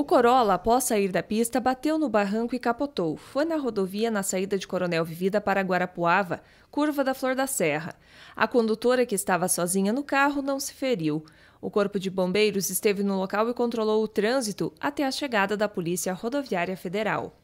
O Corolla, após sair da pista, bateu no barranco e capotou. Foi na rodovia na saída de Coronel Vivida para Guarapuava, curva da Flor da Serra. A condutora, que estava sozinha no carro, não se feriu. O Corpo de Bombeiros esteve no local e controlou o trânsito até a chegada da Polícia Rodoviária Federal.